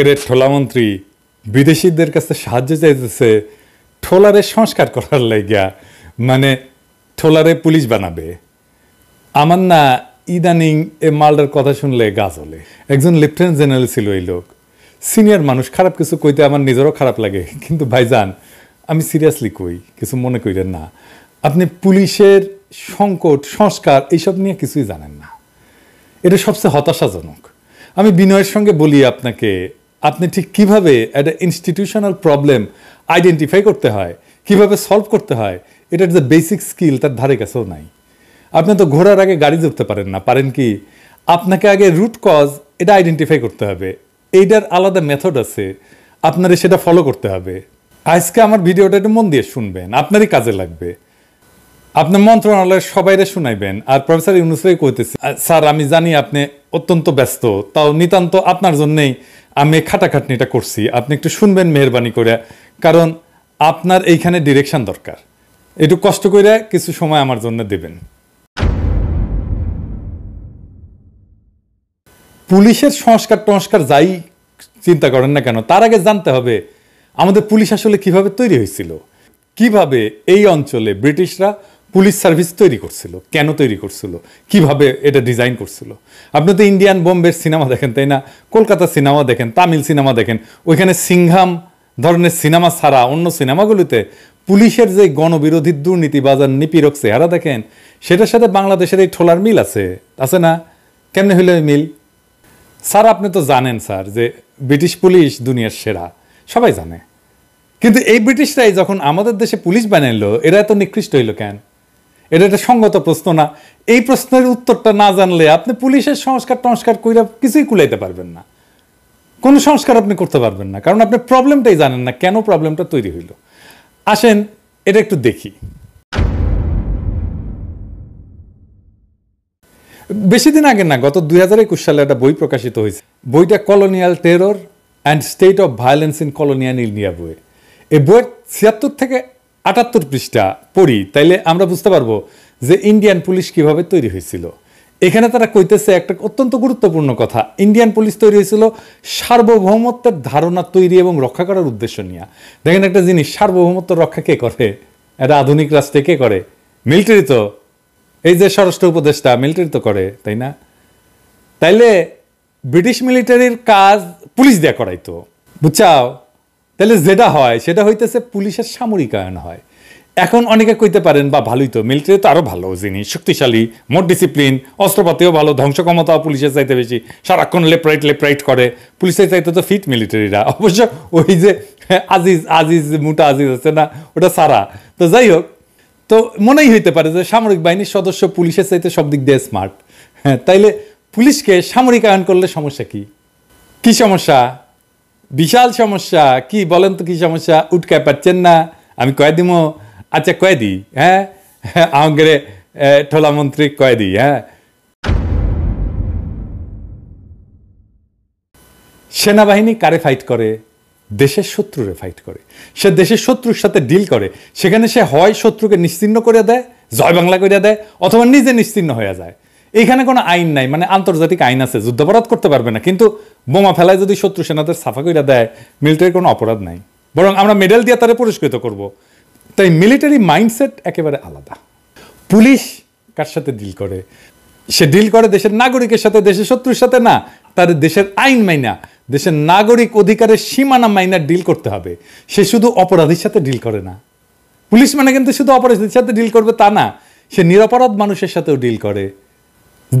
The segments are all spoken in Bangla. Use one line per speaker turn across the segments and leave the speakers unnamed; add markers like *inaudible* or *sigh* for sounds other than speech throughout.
আগের ঠোলামন্ত্রী বিদেশিদের কাছে সাহায্য চাইতেছে ঠোলারে সংস্কার করার লাইগা মানে ঠোলারে পুলিশ বানাবে আমার না ইদানিং এ মালডার কথা শুনলে গা চলে একজন লেফটেন্যান্ট জেনারেল ছিল এই লোক সিনিয়র মানুষ খারাপ কিছু কইতে আমার নিজেরও খারাপ লাগে কিন্তু ভাইজান আমি সিরিয়াসলি কই কিছু মনে করেন না আপনি পুলিশের সংকট সংস্কার এইসব নিয়ে কিছুই জানেন না এটা সবচেয়ে হতাশাজনক আমি বিনয়ের সঙ্গে বলি আপনাকে আপনি ঠিক কিভাবে একটা ইনস্টিটিউশনাল প্রবলেম আইডেন্টিফাই করতে হয় কিভাবে সলভ করতে হয় এটার যে বেসিক স্কিল তার ধারে কাছেও নাই আপনি তো ঘোরার আগে গাড়ি ধরতে পারেন না পারেন কি আপনাকে আগে রুট কজ এটা আইডেন্টিফাই করতে হবে এইটার আলাদা মেথড আছে আপনারে সেটা ফলো করতে হবে আজকে আমার ভিডিওটা একটু মন দিয়ে শুনবেন আপনারই কাজে লাগবে আপনার মন্ত্রণালয়ের সবাইরে শুনাইবেন আর প্রফেসর ইউনুসরাই কইতেছি স্যার আমি জানি আপনি অত্যন্ত ব্যস্ত তাও নিতান্ত আপনার জন্যেই আমি খাটাখাটনিটা করছি আপনি একটু শুনবেন মেহরবানি করে কারণ আপনার এইখানে ডিরেকশন দরকার একটু কষ্ট করে কিছু সময় আমার জন্য দেবেন পুলিশের সংস্কার টংস্কার যাই চিন্তা করেন না কেন তার আগে জানতে হবে আমাদের পুলিশ আসলে কিভাবে তৈরি হয়েছিল কিভাবে এই অঞ্চলে ব্রিটিশরা পুলিশ সার্ভিস তৈরি করছিল কেন তৈরি করছিল কিভাবে এটা ডিজাইন করছিল আপনি তো ইন্ডিয়ান বোম্বের সিনেমা দেখেন তাই না কলকাতা সিনেমা দেখেন তামিল সিনেমা দেখেন ওইখানে সিংহাম ধরনের সিনেমা ছাড়া অন্য সিনেমাগুলিতে পুলিশের যে গণবিরোধী দুর্নীতি বাজার নিপীড়ক চেহারা দেখেন সেটার সাথে বাংলাদেশের এই ঠোলার মিল আছে আছে না কেমনে হইল মিল স্যার আপনি তো জানেন স্যার যে ব্রিটিশ পুলিশ দুনিয়ার সেরা সবাই জানে কিন্তু এই ব্রিটিশরাই যখন আমাদের দেশে পুলিশ বানাইলো এরা এত নিকৃষ্ট হইল কেন এটা একটা সঙ্গত প্রশ্ন না এই প্রশ্নের উত্তরটা না জানলে আপনি পুলিশের সংস্কার টংস্কার কইরা কিছুই কুলাইতে পারবেন না কোনো সংস্কার আপনি করতে পারবেন না কারণ আপনি প্রবলেমটাই জানেন না কেন প্রবলেমটা তৈরি হইল আসেন এটা একটু দেখি বেশি দিন আগে না গত দুই হাজার একুশ সালে একটা বই প্রকাশিত হয়েছে বইটা colonial terror and state of violence in colonial India বইয়ে এই বইয়ের ছিয়াত্তর থেকে আটাত্তর পৃষ্ঠা পড়ি তাইলে আমরা বুঝতে পারবো যে ইন্ডিয়ান পুলিশ কিভাবে তৈরি হয়েছিল এখানে তারা কইতেছে একটা অত্যন্ত গুরুত্বপূর্ণ কথা ইন্ডিয়ান পুলিশ তৈরি হয়েছিল সার্বভৌমত্বের ধারণা তৈরি এবং রক্ষা করার উদ্দেশ্য নিয়ে দেখেন একটা জিনিস সার্বভৌমত্ব রক্ষা কে করে এটা আধুনিক রাষ্ট্রে কে করে মিলিটারি তো এই যে স্বরাষ্ট্র উপদেষ্টা মিলিটারি তো করে তাই না তাইলে ব্রিটিশ মিলিটারির কাজ পুলিশ দেয়া করাইতো বুঝছাও তাহলে যেটা হয় সেটা হইতেছে পুলিশের সামরিকায়ন হয় এখন অনেকে কইতে পারেন বা ভালোই তো মিলিটারি তো আরও ভালো জিনিস শক্তিশালী মোট ডিসিপ্লিন অস্ত্রপাতিও ভালো ধ্বংস ক্ষমতা পুলিশের চাইতে বেশি সারাক্ষণ লেপ্রাইট লেপ্রাইট করে পুলিশের চাইতে তো ফিট মিলিটারিরা অবশ্য ওই যে আজিজ আজিজ মোটা আজিজ আছে না ওটা সারা তো যাই হোক তো মনেই হইতে পারে যে সামরিক বাহিনীর সদস্য পুলিশের চাইতে সব দিক দিয়ে স্মার্ট হ্যাঁ তাইলে পুলিশকে সামরিক আয়ন করলে সমস্যা কি কি সমস্যা বিশাল সমস্যা কি বলেন তো কি সমস্যা উটকায় পাচ্ছেন না আমি কয়ে দিব আচ্ছা কয়ে দিই হ্যাঁ *laughs* আমাকে ঠোলা মন্ত্রী কয়ে দিই হ্যাঁ সেনাবাহিনী কারে ফাইট করে দেশের শত্রুরে ফাইট করে সে দেশের শত্রুর সাথে ডিল করে সেখানে সে হয় শত্রুকে নিশ্চিন্ন করে দেয় জয় বাংলা করে দেয় অথবা নিজে নিশ্চিন্ন হয়ে যায় এখানে কোনো আইন নাই মানে আন্তর্জাতিক আইন আছে যুদ্ধাপরাধ করতে পারবে না কিন্তু বোমা ফেলায় যদি শত্রু সেনাদের সাফা করে দেয় মিলিটারির কোনো অপরাধ নাই বরং আমরা মেডেল দিয়ে তারা পুরস্কৃত করব। তাই মিলিটারি মাইন্ডসেট একেবারে আলাদা পুলিশ কার সাথে ডিল করে সে ডিল করে দেশের নাগরিকের সাথে দেশের শত্রুর সাথে না তার দেশের আইন মাইনা দেশের নাগরিক অধিকারের সীমানা মাইনা ডিল করতে হবে সে শুধু অপরাধীর সাথে ডিল করে না পুলিশ মানে কিন্তু শুধু অপরাধীর সাথে ডিল করবে তা না সে নিরাপরাধ মানুষের সাথেও ডিল করে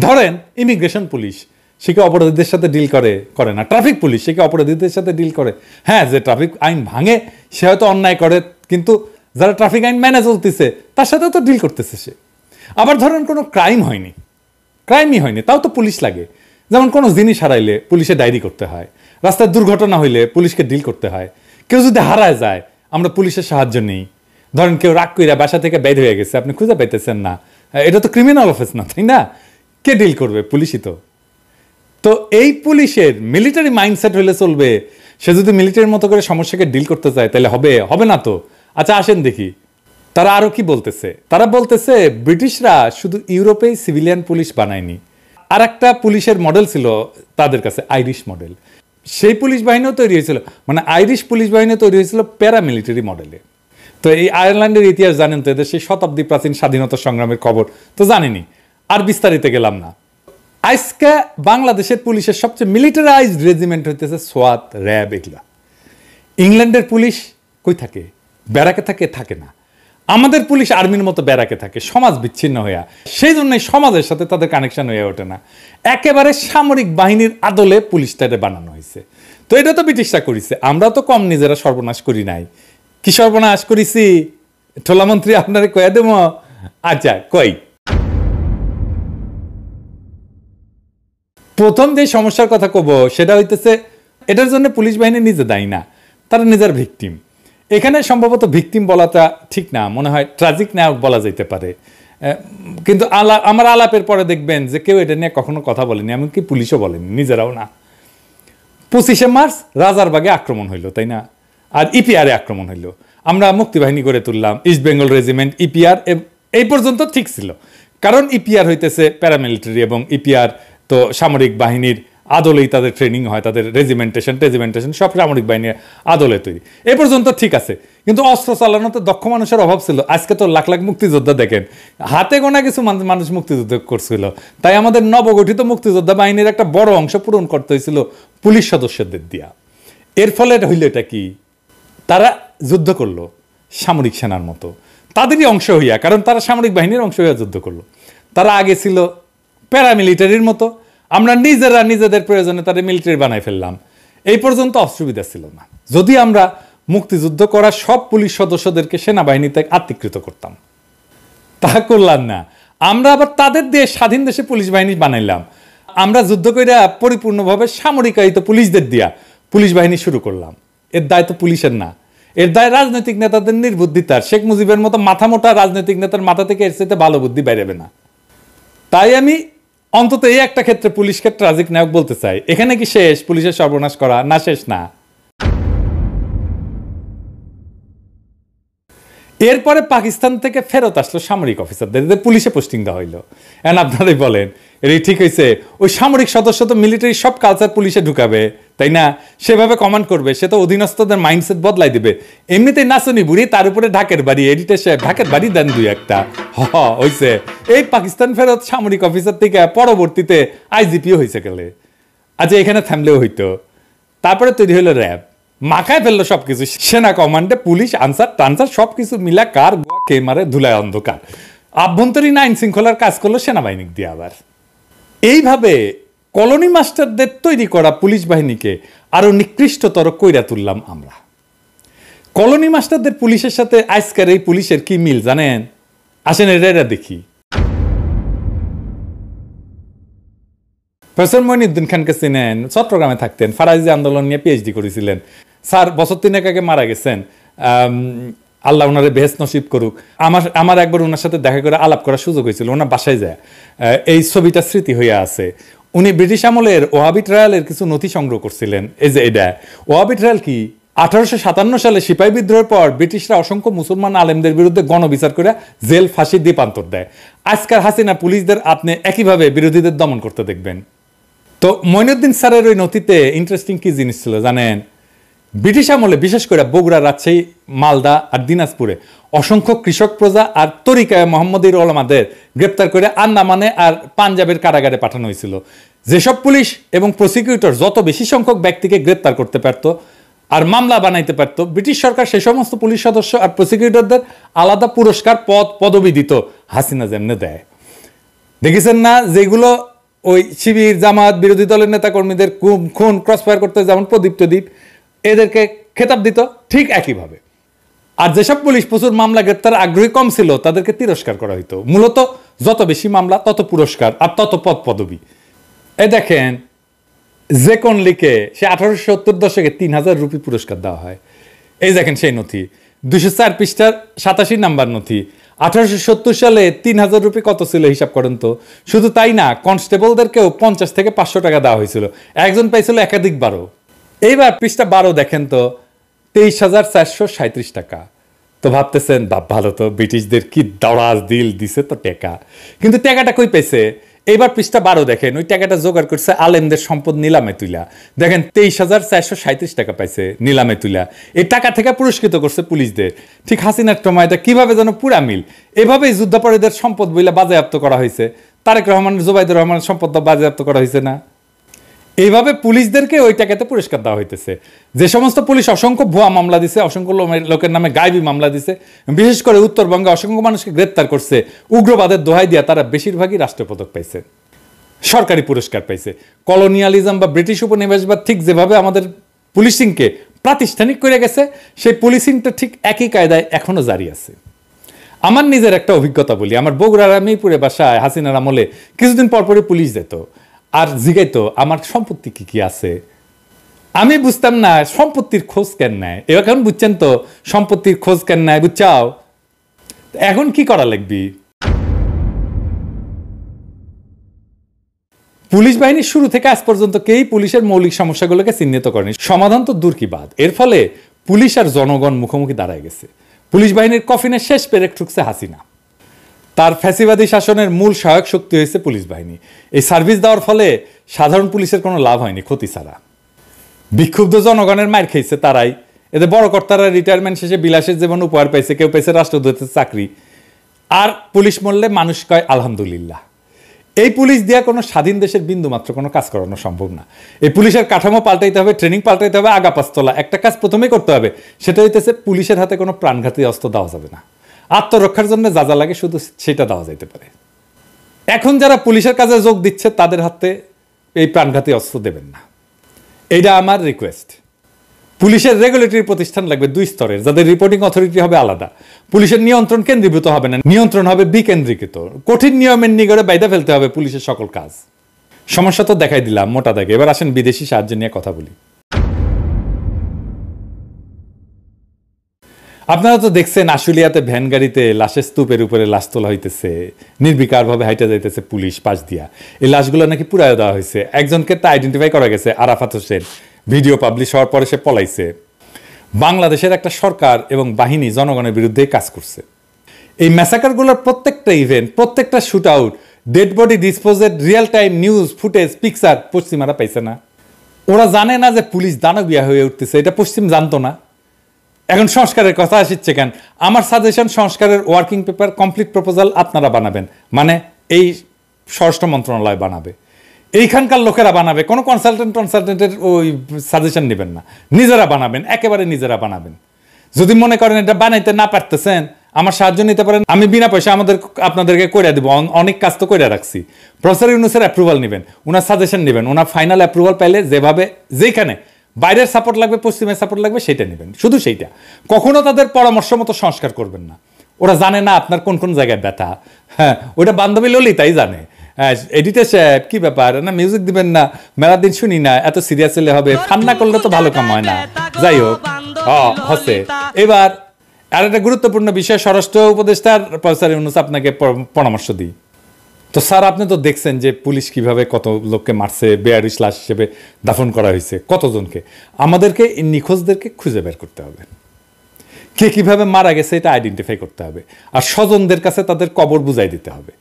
ধরেন ইমিগ্রেশন পুলিশ সে কি অপরাধীদের সাথে ডিল করে করে না ট্রাফিক পুলিশ সে কি অপরাধীদের সাথে ডিল করে হ্যাঁ যে ট্রাফিক আইন ভাঙে সে হয়তো অন্যায় করে কিন্তু যারা ট্রাফিক আইন মেনে চলতেছে তার সাথে তো ডিল করতেছে সে আবার ধরেন কোনো ক্রাইম হয়নি ক্রাইমই হয়নি তাও তো পুলিশ লাগে যেমন কোনো জিনিস হারাইলে পুলিশে ডায়েরি করতে হয় রাস্তায় দুর্ঘটনা হইলে পুলিশকে ডিল করতে হয় কেউ যদি হারায় যায় আমরা পুলিশের সাহায্য নিই ধরেন কেউ রাগ কইরা বাসা থেকে বের হয়ে গেছে আপনি খুঁজে পাইতেছেন না এটা তো ক্রিমিনাল অফেন্স না তাই না কে ডিল করবে পুলিশই তো তো এই পুলিশের মিলিটারি মাইন্ডসেট হলে চলবে সে যদি মিলিটারির মতো করে সমস্যাকে ডিল করতে চায় তাহলে হবে হবে না তো আচ্ছা আসেন দেখি তারা আরও কি বলতেছে তারা বলতেছে ব্রিটিশরা শুধু ইউরোপেই সিভিলিয়ান পুলিশ বানায়নি আর একটা পুলিশের মডেল ছিল তাদের কাছে আইরিশ মডেল সেই পুলিশ বাহিনীও তৈরি হয়েছিল মানে আইরিশ পুলিশ বাহিনী তৈরি হয়েছিল প্যারামিলিটারি মডেলে তো এই আয়ারল্যান্ডের ইতিহাস জানেন তো এদের সেই শতাব্দী প্রাচীন স্বাধীনতা সংগ্রামের খবর তো জানেনি আর বিস্তারিত গেলাম না আজকে বাংলাদেশের পুলিশের সবচেয়ে মিলিটারাইজড রেজিমেন্ট হইতেছে সোয়াত র্যাব এগুলা ইংল্যান্ডের পুলিশ কই থাকে ব্যারাকে থাকে থাকে না আমাদের পুলিশ আর্মির মতো ব্যারাকে থাকে সমাজ বিচ্ছিন্ন হইয়া সেই জন্য সমাজের সাথে তাদের কানেকশন হয়ে ওঠে না একেবারে সামরিক বাহিনীর আদলে পুলিশ তাদের বানানো হয়েছে তো এটা তো ব্রিটিশরা করেছে আমরা তো কম নিজেরা সর্বনাশ করি নাই কি সর্বনাশ করেছি ঠোলামন্ত্রী আপনারে কয়ে দেব আচ্ছা কই প্রথম যে সমস্যার কথা কব সেটা হইতেছে এটার জন্য পুলিশ বাহিনী নিজে দায়ী না তারা নিজের ভিকটিম এখানে সম্ভবত ভিকটিম বলাটা ঠিক না মনে হয় ট্রাজিক নায়ক বলা যেতে পারে কিন্তু আলা আমার আলাপের পরে দেখবেন যে কেউ এটা নিয়ে কখনো কথা বলেনি এমনকি পুলিশও বলেনি নিজেরাও না পঁচিশে মার্চ রাজারবাগে আক্রমণ হইলো তাই না আর ইপিআরে আক্রমণ হইলো আমরা মুক্তিবাহিনী গড়ে তুললাম ইস্ট বেঙ্গল রেজিমেন্ট ইপিআর এই পর্যন্ত ঠিক ছিল কারণ ইপিআর হইতেছে প্যারামিলিটারি এবং ইপিআর তো সামরিক বাহিনীর আদলেই তাদের ট্রেনিং হয় তাদের রেজিমেন্টেশন টেজিমেন্টেশন সব সামরিক বাহিনীর আদলে তৈরি এ পর্যন্ত ঠিক আছে কিন্তু অস্ত্র চালানোতে দক্ষ মানুষের অভাব ছিল আজকে তো লাখ লাখ মুক্তিযোদ্ধা দেখেন হাতে গোনা কিছু মানুষ মুক্তিযুদ্ধ করছিল তাই আমাদের নবগঠিত মুক্তিযোদ্ধা বাহিনীর একটা বড় অংশ পূরণ করতে হয়েছিল পুলিশ সদস্যদের দিয়া এর ফলে হইল এটা কি তারা যুদ্ধ করলো সামরিক সেনার মতো তাদেরই অংশ হইয়া কারণ তারা সামরিক বাহিনীর অংশ হইয়া যুদ্ধ করলো তারা আগে ছিল প্যারামিলিটারির মতো আমরা নিজেরা নিজেদের প্রয়োজনে তাদের মিলিটারি বানাই ফেললাম এই পর্যন্ত অসুবিধা ছিল না যদি আমরা মুক্তিযুদ্ধ করা সব পুলিশ সদস্যদেরকে সেনাবাহিনীতে আত্মীকৃত করতাম তা করলাম না আমরা আবার তাদের দিয়ে স্বাধীন দেশে পুলিশ বাহিনী বানাইলাম আমরা যুদ্ধ করে পরিপূর্ণভাবে সামরিকায়িত পুলিশদের দিয়া পুলিশ বাহিনী শুরু করলাম এর দায় তো পুলিশের না এর দায় রাজনৈতিক নেতাদের নির্বুদ্ধিতার শেখ মুজিবের মতো মাথা মোটা রাজনৈতিক নেতার মাথা থেকে এর সাথে ভালো বুদ্ধি বেরোবে না তাই আমি অন্তত এই একটা ক্ষেত্রে পুলিশকে ট্রাজিক নায়ক বলতে চাই এখানে কি শেষ পুলিশের সর্বনাশ করা না শেষ না এরপরে পাকিস্তান থেকে ফেরত আসলো সামরিক অফিসারদের পুলিশে পোস্টিং দেওয়া হইলো এন আপনারাই বলেন এটাই ঠিক হয়েছে ওই সামরিক সদস্য তো মিলিটারি সব কালচার পুলিশে ঢুকাবে তাই না সেভাবে কমান্ড করবে সে তো অধীনস্থদের মাইন্ডসেট বদলাই দিবে এমনিতেই নাচনি বুড়ি তার উপরে ঢাকের বাড়ি এডিটার সাহেব ঢাকের বাড়ি দেন দুই একটা হ হয়েছে এই পাকিস্তান ফেরত সামরিক অফিসার থেকে পরবর্তীতে আইজিপিও হয়েছে গেলে আজ আচ্ছা, এখানে থামলেও হইতো তারপরে তৈরি হইলো র্যাব মাখায় ফেললো সবকিছু সেনা কমান্ডে পুলিশ আনসার টানসার সবকিছু মিলা কার কে মারে ধুলায় অন্ধকার আভ্যন্তরীণ আইন শৃঙ্খলার কাজ করলো সেনাবাহিনী দিয়ে আবার এইভাবে কলোনি মাস্টারদের তৈরি করা পুলিশ বাহিনীকে আরও নিকৃষ্টতর কইরা তুললাম আমরা কলোনি মাস্টারদের পুলিশের সাথে আজকের এই পুলিশের কি মিল জানেন আসেন এটা এটা দেখি প্রফেসর মঈনুদ্দিন খানকে চিনেন চট্টগ্রামে থাকতেন ফারাজি আন্দোলন নিয়ে পিএইচডি করেছিলেন স্যার বছর তিনেক আগে মারা গেছেন আল্লাহ ওনারে বেহেস নসিব করুক আমার আমার একবার ওনার সাথে দেখা করে আলাপ করার সুযোগ হয়েছিল ওনার বাসায় যায় এই ছবিটা স্মৃতি হইয়া আছে উনি ব্রিটিশ আমলের ওয়াবি ট্রায়ালের কিছু নথি সংগ্রহ করছিলেন এই যে এটা ওয়াবি ট্রায়াল কি আঠারোশো সাতান্ন সালে সিপাহী বিদ্রোহের পর ব্রিটিশরা অসংখ্য মুসলমান আলেমদের বিরুদ্ধে গণবিচার করে জেল ফাঁসি দ্বীপান্তর দেয় আজকার হাসিনা পুলিশদের আপনি একইভাবে বিরোধীদের দমন করতে দেখবেন তো মইনুদ্দিন স্যারের ওই নথিতে ইন্টারেস্টিং কি জিনিস ছিল জানেন ব্রিটিশ আমলে বিশেষ করে বগুড়া রাজশাহী মালদা আর দিনাজপুরে অসংখ্য কৃষক প্রজা আর তরিকায় মোহাম্মদীর ওলামাদের গ্রেপ্তার করে আন্দামানে আর পাঞ্জাবের কারাগারে পাঠানো হয়েছিল যেসব পুলিশ এবং প্রসিকিউটর যত বেশি সংখ্যক ব্যক্তিকে গ্রেপ্তার করতে পারত আর মামলা বানাইতে পারত ব্রিটিশ সরকার সে সমস্ত পুলিশ সদস্য আর প্রসিকিউটরদের আলাদা পুরস্কার পদ পদবি দিত হাসিনা যেমনে দেয় দেখেছেন না যেগুলো ওই শিবির জামাত বিরোধী দলের নেতাকর্মীদের খুন ক্রসফায়ার করতে যেমন প্রদীপ্তদ্বীপ এদেরকে খেতাব দিত ঠিক একইভাবে আর যেসব পুলিশ প্রচুর মামলা গ্রেপ্তার আগ্রহী কম ছিল তাদেরকে তিরস্কার করা হতো মূলত যত বেশি মামলা তত পুরস্কার আর তত পদ পদবি এ দেখেন যে কোন লিখে সে আঠারোশো সত্তর দশকে তিন হাজার রুপি পুরস্কার দেওয়া হয় এই দেখেন সেই নথি দুশো চার পৃষ্ঠার সাতাশি নাম্বার নথি আঠারোশো সত্তর সালে তিন হাজার রুপি কত ছিল হিসাব করেন তো শুধু তাই না কনস্টেবলদেরকেও পঞ্চাশ থেকে পাঁচশো টাকা দেওয়া হয়েছিল একজন পাইছিল একাধিক বারো এইবার পৃষ্ঠা বারো দেখেন তো তেইশ হাজার চারশো সাঁত্রিশ টাকা তো ভাবতেছেন বাপ ভালো তো ব্রিটিশদের কি দড়াজ দিল দিছে তো টেকা কিন্তু টেকাটা কই পেয়েছে এইবার পৃষ্ঠা বারো দেখেন ওই টাকাটা জোগাড় করছে আলেমদের সম্পদ নিলামে তুলা দেখেন তেইশ হাজার চারশো সাঁত্রিশ টাকা পাইছে নিলামে তুলা এই টাকা থেকে পুরস্কৃত করছে পুলিশদের ঠিক হাসিনার টমায়টা কিভাবে যেন পুরা মিল এভাবেই যুদ্ধাপরাধীদের সম্পদ বইলা বাজেয়াপ্ত করা হয়েছে তারেক রহমান জোবাইদুর রহমানের সম্পদ বাজেয়াপ্ত করা হয়েছে না এইভাবে পুলিশদেরকে ওই টাকাতে পুরস্কার দেওয়া হইতেছে যে সমস্ত পুলিশ অসংখ্য ভুয়া মামলা দিছে অসংখ্য লোকের নামে গাইবি মামলা দিছে বিশেষ করে উত্তরবঙ্গে অসংখ্য মানুষকে গ্রেপ্তার করছে উগ্রবাদের দোহাই দিয়া তারা বেশিরভাগই রাষ্ট্রপদক পাইছে সরকারি পুরস্কার পাইছে কলোনিয়ালিজম বা ব্রিটিশ উপনিবেশবাদ ঠিক যেভাবে আমাদের পুলিশিংকে প্রাতিষ্ঠানিক করে গেছে সেই পুলিশিংটা ঠিক একই কায়দায় এখনও জারি আছে আমার নিজের একটা অভিজ্ঞতা বলি আমার বগুড়ার মিরপুরে বাসায় হাসিনার আমলে কিছুদিন পরপরই পুলিশ যেত আর জিগাই তো আমার সম্পত্তি কি কি আছে আমি বুঝতাম না সম্পত্তির খোঁজ কেন নেয় এবার এখন বুঝছেন তো সম্পত্তির খোঁজ কেন নেয় বুঝছাও এখন কি করা লাগবি পুলিশ বাহিনীর শুরু থেকে আজ পর্যন্ত কেই পুলিশের মৌলিক সমস্যাগুলোকে চিহ্নিত করেনি সমাধান তো দূর কি বাদ এর ফলে পুলিশ আর জনগণ মুখোমুখি দাঁড়ায় গেছে পুলিশ বাহিনীর কফিনের শেষ পেরেক ঠুকছে হাসিনা তার ফ্যাসিবাদী শাসনের মূল সহায়ক শক্তি হয়েছে পুলিশ বাহিনী এই সার্ভিস দেওয়ার ফলে সাধারণ পুলিশের কোনো লাভ হয়নি ক্ষতি ছাড়া বিক্ষুব্ধ জনগণের মায়ের খেয়েছে তারাই এতে বড় কর্তারা রিটায়ারমেন্ট শেষে বিলাসের জীবন উপহার পেয়েছে কেউ পেয়েছে রাষ্ট্রদূতের চাকরি আর পুলিশ মরলে মানুষ কয় আলহামদুলিল্লাহ এই পুলিশ দেওয়া কোনো স্বাধীন দেশের বিন্দু মাত্র কোনো কাজ করানো সম্ভব না এই পুলিশের কাঠামো পাল্টাইতে হবে ট্রেনিং পাল্টাইতে হবে আগাপাস্তলা একটা কাজ প্রথমেই করতে হবে সেটা হইতেছে পুলিশের হাতে কোনো প্রাণঘাতী অস্ত্র দেওয়া যাবে না আত্মরক্ষার জন্য যা যা লাগে শুধু সেটা দেওয়া যেতে পারে এখন যারা পুলিশের কাজে যোগ দিচ্ছে তাদের হাতে এই প্রাণঘাতী অস্ত্র দেবেন না এটা আমার রিকোয়েস্ট পুলিশের রেগুলেটরি প্রতিষ্ঠান লাগবে দুই স্তরের যাদের রিপোর্টিং অথরিটি হবে আলাদা পুলিশের নিয়ন্ত্রণ কেন্দ্রীভূত হবে না নিয়ন্ত্রণ হবে বিকেন্দ্রীকৃত কঠিন নিয়মের নিগড়ে বাইদা ফেলতে হবে পুলিশের সকল কাজ সমস্যা তো দেখাই দিলাম মোটা দাগে এবার আসেন বিদেশি সাহায্য নিয়ে কথা বলি আপনারা তো দেখছেন আশুলিয়াতে ভ্যান গাড়িতে লাশের স্তূপের উপরে লাশ তোলা হইতেছে নির্বিকারভাবে হাইটা যাইতেছে পুলিশ পাশ দিয়া এই লাশগুলো নাকি পুরায় দেওয়া হয়েছে একজনকে তা আইডেন্টিফাই করা গেছে আরাফাত হোসেন ভিডিও পাবলিশ হওয়ার পরে সে পলাইছে বাংলাদেশের একটা সরকার এবং বাহিনী জনগণের বিরুদ্ধে কাজ করছে এই ম্যাসাকারগুলোর প্রত্যেকটা ইভেন্ট প্রত্যেকটা shoot out dead body disposed real time news footage picture পশ্চিমারা পাইছে না ওরা জানে না যে পুলিশ দানবিয়া হয়ে উঠতেছে এটা পশ্চিম জানতো না এখন সংস্কারের কথা আসিচ্ছে কেন আমার সাজেশন সংস্কারের ওয়ার্কিং পেপার কমপ্লিট প্রপোজাল আপনারা বানাবেন মানে এই স্বরাষ্ট্র মন্ত্রণালয় বানাবে এইখানকার লোকেরা বানাবে কোনো কনসালটেন্ট কনসালটেন্টের ওই সাজেশন নেবেন না নিজেরা বানাবেন একেবারে নিজেরা বানাবেন যদি মনে করেন এটা বানাইতে না পারতেছেন আমার সাহায্য নিতে পারেন আমি বিনা পয়সা আমাদের আপনাদেরকে করে দেবো অনেক কাজ তো করে রাখছি প্রসার ইউনুসের অ্যাপ্রুভাল নেবেন ওনার সাজেশন নেবেন ওনার ফাইনাল অ্যাপ্রুভাল পাইলে যেভাবে যেখানে বাইরের সাপোর্ট লাগবে পশ্চিমের সাপোর্ট লাগবে সেটা নেবেন শুধু সেইটা কখনো তাদের পরামর্শ মতো সংস্কার করবেন না ওরা জানে না আপনার কোন কোন জায়গায় ব্যথা হ্যাঁ ওইটা বান্ধবী ললিতাই জানে হ্যাঁ, এডিটে কি ব্যাপার না মিউজিক দিবেন না মেলার দিন শুনি না এত সিরিয়াস হলে হবে ফান্না করলে তো ভালো কাম হয় না যাই হোক হসে এবার আর একটা গুরুত্বপূর্ণ বিষয় স্বরাষ্ট্র উপদেষ্টার প্রফেসর ইউনুস আপনাকে পরামর্শ দিই তো স্যার আপনি তো দেখছেন যে পুলিশ কিভাবে কত লোককে মারছে বেয়ারিশ লাশ হিসেবে দাফন করা হয়েছে কতজনকে আমাদেরকে নিখোঁজদেরকে খুঁজে বের করতে হবে কে কীভাবে মারা গেছে এটা আইডেন্টিফাই করতে হবে আর স্বজনদের কাছে তাদের কবর বুঝাই দিতে হবে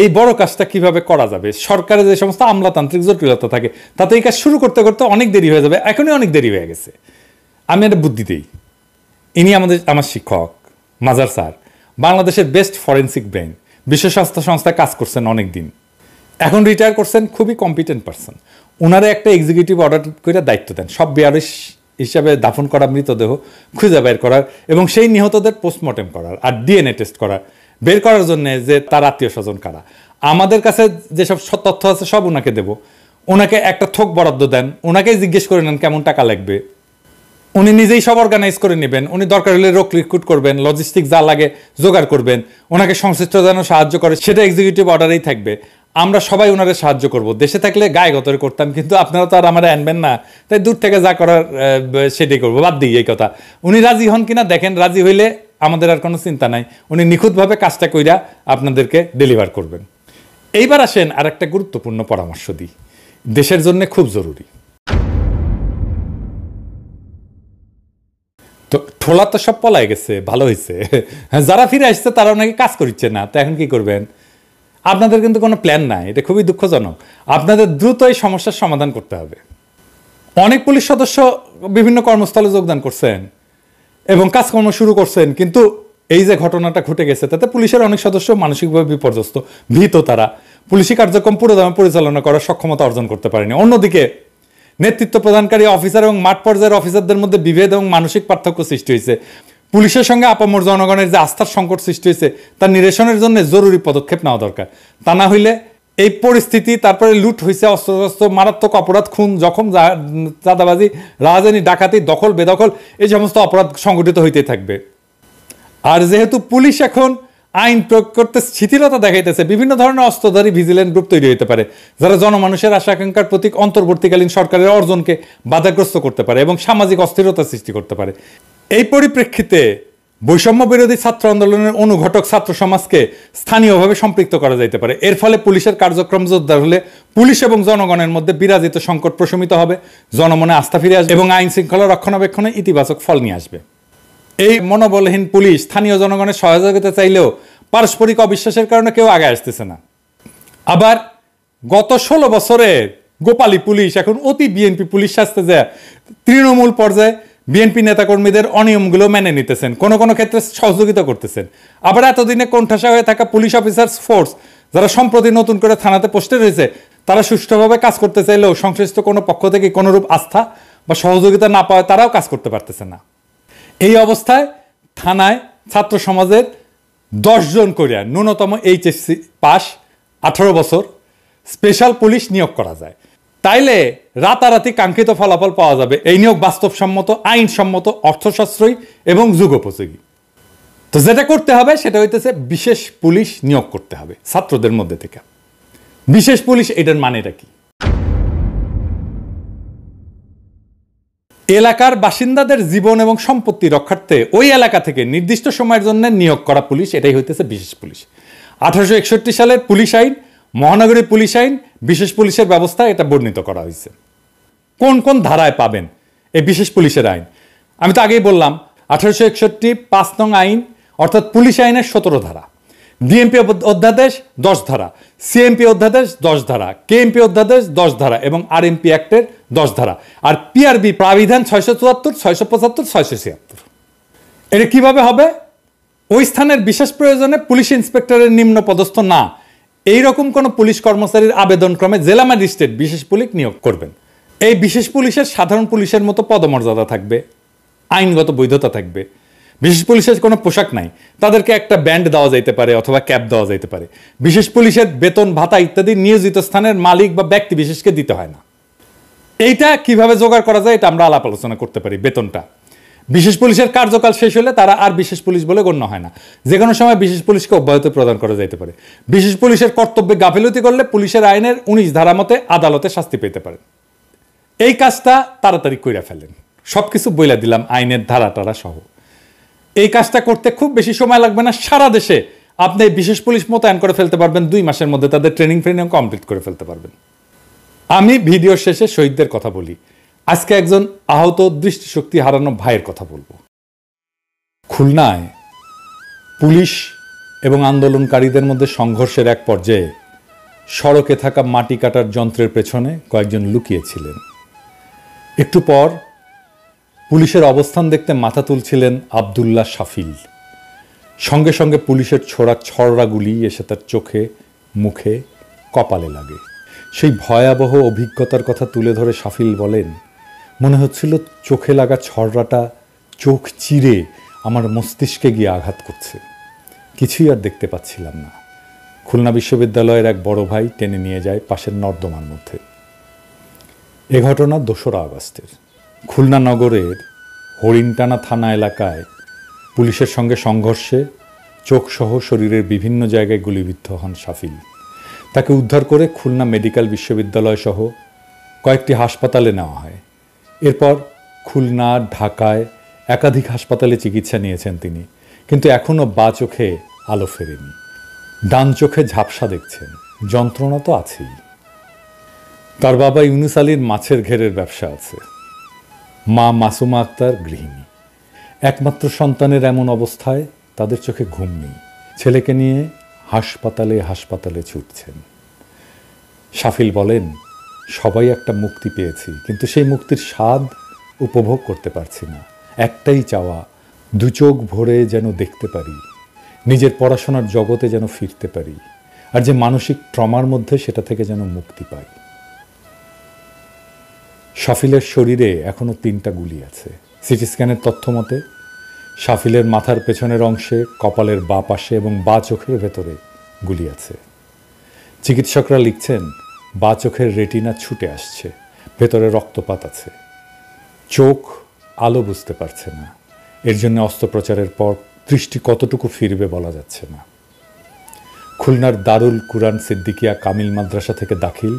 এই বড় কাজটা কিভাবে করা যাবে সরকারের যে সমস্ত আমলাতান্ত্রিক জটিলতা থাকে তাতে এই কাজ শুরু করতে করতে অনেক দেরি হয়ে যাবে এখনই অনেক দেরি হয়ে গেছে আমি একটা বুদ্ধি দিই ইনি আমাদের আমার শিক্ষক মাজার স্যার বাংলাদেশের বেস্ট ফরেন্সিক ব্রেন বিশ্ব স্বাস্থ্য সংস্থায় কাজ করছেন অনেক দিন এখন রিটায়ার করছেন খুবই কম্পিটেন্ট পারসন ওনারা একটা এক্সিকিউটিভ অর্ডার করে দায়িত্ব দেন সব বিয়ারিস হিসাবে দাফন করা মৃতদেহ খুঁজে বের করার এবং সেই নিহতদের পোস্টমর্টেম করার আর ডিএনএ টেস্ট করার বের করার জন্য যে তার আত্মীয় স্বজন কারা আমাদের কাছে যেসব তথ্য আছে সব ওনাকে দেব ওনাকে একটা থোক বরাদ্দ দেন ওনাকেই জিজ্ঞেস করে নেন কেমন টাকা লাগবে উনি নিজেই সব অর্গানাইজ করে নেবেন উনি দরকার হলে রোগ রিক্রুট করবেন লজিস্টিক যা লাগে জোগাড় করবেন ওনাকে সংশ্লিষ্ট যেন সাহায্য করে সেটা এক্সিকিউটিভ অর্ডারেই থাকবে আমরা সবাই ওনারে সাহায্য করব দেশে থাকলে গায়ে গতরে করতাম কিন্তু আপনারা তো আর আমার আনবেন না তাই দূর থেকে যা করার সেটাই করবো বাদ দিই এই কথা উনি রাজি হন কিনা দেখেন রাজি হইলে আমাদের আর কোনো চিন্তা নাই উনি নিখুঁতভাবে কাজটা কইরা আপনাদেরকে ডেলিভার করবেন এইবার আসেন আর একটা গুরুত্বপূর্ণ পরামর্শ দিই দেশের জন্য খুব জরুরি ঠোলা তো সব পলাই গেছে ভালো হয়েছে হ্যাঁ, যারা ফিরে আসছে তারা অনেকে কাজ করছে না তো এখন কি করবেন আপনাদের কিন্তু কোনো প্ল্যান নাই এটা খুবই দুঃখজনক আপনাদের দ্রুত এই সমস্যার সমাধান করতে হবে অনেক পুলিশ সদস্য বিভিন্ন কর্মস্থলে যোগদান করছেন এবং কাজকর্ম শুরু করছেন কিন্তু এই যে ঘটনাটা ঘটে গেছে তাতে পুলিশের অনেক সদস্য মানসিকভাবে বিপর্যস্ত ভীত তারা পুলিশি কার্যক্রম পুরোদমে পরিচালনা করার সক্ষমতা অর্জন করতে পারেনি অন্যদিকে নেতৃত্ব প্রদানকারী অফিসার এবং মাঠ পর্যায়ের অফিসারদের মধ্যে বিভেদ এবং মানসিক পার্থক্য সৃষ্টি হয়েছে পুলিশের সঙ্গে আপামর জনগণের যে আস্থার সংকট সৃষ্টি হয়েছে তার নিরসনের জন্য জরুরি পদক্ষেপ নেওয়া দরকার তা না হইলে এই পরিস্থিতি তারপরে লুট হয়েছে অস্ত্রশস্ত্র মারাত্মক অপরাধ খুন জখম চাঁদাবাজি রাজধানী ডাকাতি দখল বেদখল এই সমস্ত অপরাধ সংগঠিত হইতে থাকবে আর যেহেতু পুলিশ এখন আইন প্রয়োগ করতে শিথিলতা দেখাইতেছে বিভিন্ন ধরনের অস্ত্রধারী ভিজিলেন্ট গ্রুপ তৈরি হতে পারে যারা জনমানুষের আশা আকাঙ্ক্ষার প্রতীক অন্তর্বর্তীকালীন সরকারের অর্জনকে বাধাগ্রস্ত করতে পারে এবং সামাজিক অস্থিরতা সৃষ্টি করতে পারে এই পরিপ্রেক্ষিতে বৈষম্য বিরোধী ছাত্র আন্দোলনের অনুঘটক ছাত্র সমাজকে স্থানীয়ভাবে সম্পৃক্ত করা যাইতে পারে এর ফলে পুলিশের কার্যক্রম জোরদার হলে পুলিশ এবং জনগণের মধ্যে বিরাজিত সংকট প্রশমিত হবে জনমনে আস্থা ফিরে আসবে এবং আইন শৃঙ্খলা রক্ষণাবেক্ষণে ইতিবাচক ফল নিয়ে আসবে এই মনোবলহীন পুলিশ স্থানীয় জনগণের সহযোগিতা চাইলেও পারস্পরিক অবিশ্বাসের কারণে কেউ আগে আসতেছে না আবার গত ষোলো বছরে গোপালী পুলিশ এখন অতি বিএনপি পুলিশ আসতে যায় তৃণমূল পর্যায়ে বিএনপি নেতাকর্মীদের অনিয়মগুলো মেনে নিতেছেন কোনো কোন ক্ষেত্রে সহযোগিতা করতেছেন আবার এতদিনে কোণঠাসা হয়ে থাকা পুলিশ অফিসার্স ফোর্স যারা সম্প্রতি নতুন করে থানাতে পোস্টে রয়েছে তারা সুষ্ঠুভাবে কাজ করতে চাইলেও সংশ্লিষ্ট কোনো পক্ষ থেকে কোনোরূপ আস্থা বা সহযোগিতা না পাওয়ায় তারাও কাজ করতে পারতেছে না এই অবস্থায় থানায় ছাত্র সমাজের দশজন করিয়া ন্যূনতম এইচএসসি পাস আঠারো বছর স্পেশাল পুলিশ নিয়োগ করা যায় তাইলে রাতারাতি কাঙ্ক্ষিত ফলাফল পাওয়া যাবে এই নিয়োগ বাস্তবসম্মত আইনসম্মত অর্থশাস্ত্রই এবং যুগোপযোগী তো যেটা করতে হবে সেটা হইতেছে বিশেষ পুলিশ নিয়োগ করতে হবে ছাত্রদের মধ্যে থেকে বিশেষ পুলিশ এটার মানেটা কি এলাকার বাসিন্দাদের জীবন এবং সম্পত্তি রক্ষার্থে ওই এলাকা থেকে নির্দিষ্ট সময়ের জন্য নিয়োগ করা পুলিশ এটাই হইতেছে বিশেষ পুলিশ আঠারোশো একষট্টি সালের পুলিশ আইন মহানগরী পুলিশ আইন বিশেষ পুলিশের ব্যবস্থা এটা বর্ণিত করা হয়েছে কোন কোন ধারায় পাবেন এই বিশেষ পুলিশের আইন আমি তো আগেই বললাম আঠারোশো একষট্টি পাঁচ নং আইন অর্থাৎ পুলিশ আইনের সতেরো ধারা ডিএমপি অধ্যাদেশ দশ ধারা সিএমপি অধ্যাদেশ দশ ধারা কেএমপি অধ্যাদেশ দশ ধারা এবং আর এমপি অ্যাক্টের দশ ধারা আর পিআরবি প্রাবিধান ছয়শো চুয়াত্তর ছয়শো পঁচাত্তর ছয়শো ছিয়াত্তর এটা কীভাবে হবে ওই স্থানের বিশেষ প্রয়োজনে পুলিশ ইন্সপেক্টরের নিম্ন পদস্থ না এই রকম কোনো পুলিশ কর্মচারীর আবেদনক্রমে জেলা ম্যাজিস্ট্রেট বিশেষ পুলিশ নিয়োগ করবেন এই বিশেষ পুলিশের সাধারণ পুলিশের মতো পদমর্যাদা থাকবে আইনগত বৈধতা থাকবে বিশেষ পুলিশের কোনো পোশাক নাই তাদেরকে একটা ব্যান্ড দেওয়া যাইতে পারে অথবা ক্যাপ দেওয়া যাইতে পারে বিশেষ পুলিশের বেতন ভাতা ইত্যাদি নিয়োজিত স্থানের মালিক বা ব্যক্তি বিশেষকে দিতে হয় না এইটা কিভাবে জোগাড় করা যায় এটা আমরা আলাপ আলোচনা করতে পারি বেতনটা বিশেষ পুলিশের কার্যকাল শেষ হলে তারা আর বিশেষ পুলিশ বলে গণ্য হয় না যে কোনো সময় বিশেষ পুলিশকে অব্যাহতি প্রদান করা যেতে পারে বিশেষ পুলিশের কর্তব্যে গাফিলতি করলে পুলিশের আইনের উনিশ ধারা মতে আদালতে শাস্তি পেতে পারেন এই কাজটা তাড়াতাড়ি কইরা ফেলেন সব কিছু বইলা দিলাম আইনের ধারা টারা সহ এই কাজটা করতে খুব বেশি সময় লাগবে না সারা দেশে আপনি বিশেষ পুলিশ মোতায়েন করে ফেলতে পারবেন দুই মাসের মধ্যে তাদের ট্রেনিং ফ্রেনিং কমপ্লিট করে ফেলতে পারবেন আমি ভিডিও শেষে শহীদদের কথা বলি আজকে একজন আহত দৃষ্টিশক্তি হারানো ভাইয়ের কথা বলবো খুলনায় পুলিশ এবং আন্দোলনকারীদের মধ্যে সংঘর্ষের এক পর্যায়ে সড়কে থাকা মাটি কাটার যন্ত্রের পেছনে কয়েকজন লুকিয়েছিলেন একটু পর পুলিশের অবস্থান দেখতে মাথা তুলছিলেন আবদুল্লাহ শাফিল সঙ্গে সঙ্গে পুলিশের ছোড়া ছড়রাগুলি গুলি এসে তার চোখে মুখে কপালে লাগে সেই ভয়াবহ অভিজ্ঞতার কথা তুলে ধরে সাফিল বলেন মনে হচ্ছিল চোখে লাগা ছড়াটা চোখ চিরে আমার মস্তিষ্কে গিয়ে আঘাত করছে কিছুই আর দেখতে পাচ্ছিলাম না খুলনা বিশ্ববিদ্যালয়ের এক বড় ভাই টেনে নিয়ে যায় পাশের নর্দমার মধ্যে এ ঘটনা দোসরা আগস্টের খুলনা নগরের হরিণটানা থানা এলাকায় পুলিশের সঙ্গে সংঘর্ষে চোখসহ শরীরের বিভিন্ন জায়গায় গুলিবিদ্ধ হন সাফিল তাকে উদ্ধার করে খুলনা মেডিকেল বিশ্ববিদ্যালয় সহ কয়েকটি হাসপাতালে নেওয়া হয় এরপর খুলনা ঢাকায় একাধিক হাসপাতালে চিকিৎসা নিয়েছেন তিনি কিন্তু এখনও বা চোখে আলো ফেরেনি ডান চোখে ঝাপসা দেখছেন যন্ত্রণা তো আছেই তার বাবা ইউনুস আলীর মাছের ঘেরের ব্যবসা আছে মা মাসুমা আক্তার গৃহিণী একমাত্র সন্তানের এমন অবস্থায় তাদের চোখে ঘুম নেই ছেলেকে নিয়ে হাসপাতালে হাসপাতালে ছুটছেন সাফিল বলেন সবাই একটা মুক্তি পেয়েছি কিন্তু সেই মুক্তির স্বাদ উপভোগ করতে পারছি না একটাই চাওয়া দু চোখ ভরে যেন দেখতে পারি নিজের পড়াশোনার জগতে যেন ফিরতে পারি আর যে মানসিক ট্রমার মধ্যে সেটা থেকে যেন মুক্তি পাই সাফিলের শরীরে এখনও তিনটা গুলি আছে সিটি স্ক্যানের তথ্য মতে সাফিলের মাথার পেছনের অংশে কপালের বা পাশে এবং বা চোখের ভেতরে গুলি আছে চিকিৎসকরা লিখছেন বা চোখের রেটিনা ছুটে আসছে ভেতরে রক্তপাত আছে চোখ আলো বুঝতে পারছে না এর জন্য অস্ত্রোপচারের পর দৃষ্টি কতটুকু ফিরবে বলা যাচ্ছে না খুলনার দারুল কুরআন সিদ্দিকিয়া কামিল মাদ্রাসা থেকে দাখিল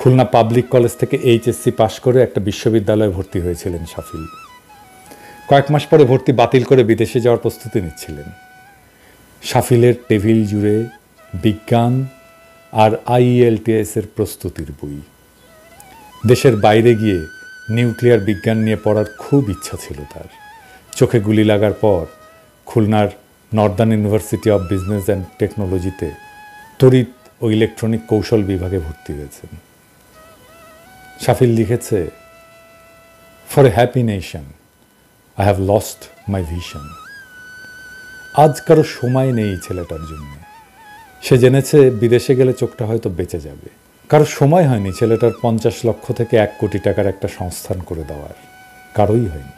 খুলনা পাবলিক কলেজ থেকে এইচএসসি পাশ করে একটা বিশ্ববিদ্যালয়ে ভর্তি হয়েছিলেন সাফিল কয়েক মাস পরে ভর্তি বাতিল করে বিদেশে যাওয়ার প্রস্তুতি নিচ্ছিলেন সাফিলের টেবিল জুড়ে বিজ্ঞান আর আইএলটিএসের প্রস্তুতির বই দেশের বাইরে গিয়ে নিউক্লিয়ার বিজ্ঞান নিয়ে পড়ার খুব ইচ্ছা ছিল তার চোখে গুলি লাগার পর খুলনার northern university of business and টেকনোলজিতে তড়িৎ ও ইলেকট্রনিক কৌশল বিভাগে ভর্তি হয়েছেন সাফিল লিখেছে for a happy nation I have lost my vision আজ কারো সময় নেই ছেলেটার জন্য সে জেনেছে বিদেশে গেলে চোখটা হয়তো বেঁচে যাবে কারো সময় হয়নি ছেলেটার পঞ্চাশ লক্ষ থেকে এক কোটি টাকার একটা সংস্থান করে দেওয়ার কারোই হয়নি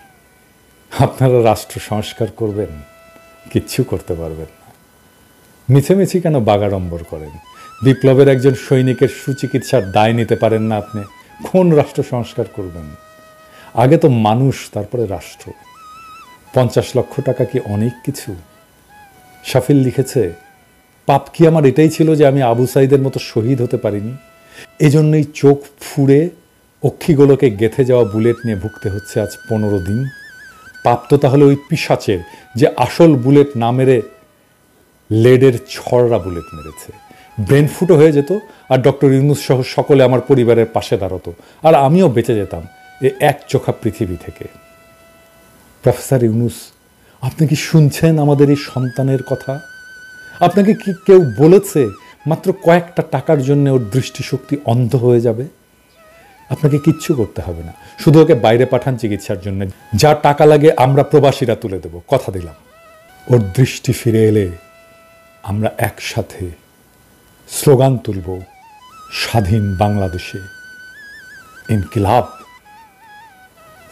আপনারা রাষ্ট্র সংস্কার করবেন কিচ্ছু করতে পারবেন না মিছেমিছি কেন বাগাড়ম্বর করেন বিপ্লবের একজন সৈনিকের সুচিকিৎসার দায় নিতে পারেন না আপনি কোন রাষ্ট্র সংস্কার করবেন আগে তো মানুষ তারপরে রাষ্ট্র পঞ্চাশ লক্ষ টাকা কি অনেক কিছু সাফিল লিখেছে পাপ কি আমার এটাই ছিল যে আমি আবু সাইদের মতো শহীদ হতে পারিনি এজন্যই চোখ ফুড়ে অক্ষিগুলোকে গেথে যাওয়া বুলেট নিয়ে ভুগতে হচ্ছে আজ পনেরো দিন পাপ তো তাহলে ওই পিসাচের যে আসল বুলেট না মেরে লেডের ছড়রা বুলেট মেরেছে ব্রেন ফুটো হয়ে যেত আর ডক্টর ইউনুস সহ সকলে আমার পরিবারের পাশে দাঁড়াতো আর আমিও বেঁচে যেতাম এ এক চোখা পৃথিবী থেকে প্রফেসর ইউনুস আপনি কি শুনছেন আমাদের এই সন্তানের কথা আপনাকে কি কেউ বলেছে মাত্র কয়েকটা টাকার জন্য ওর দৃষ্টিশক্তি অন্ধ হয়ে যাবে আপনাকে কিচ্ছু করতে হবে না শুধু ওকে বাইরে পাঠান চিকিৎসার জন্য যা টাকা লাগে আমরা প্রবাসীরা তুলে দেব কথা দিলাম ওর দৃষ্টি ফিরে এলে আমরা একসাথে স্লোগান তুলব স্বাধীন বাংলাদেশে ইনকিলাব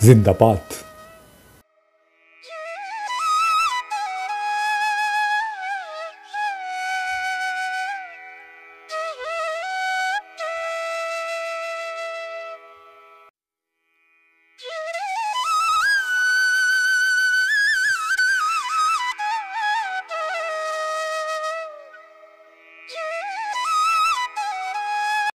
जिंदाबाद